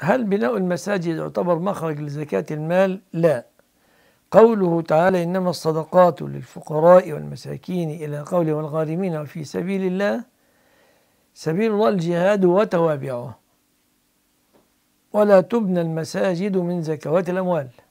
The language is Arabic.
هل بناء المساجد يعتبر مخرج لزكاة المال؟ لا قوله تعالى إنما الصدقات للفقراء والمساكين إلى قوله والغارمين وفي سبيل الله سبيل الله الجهاد وتوابعه ولا تبنى المساجد من زكوات الأموال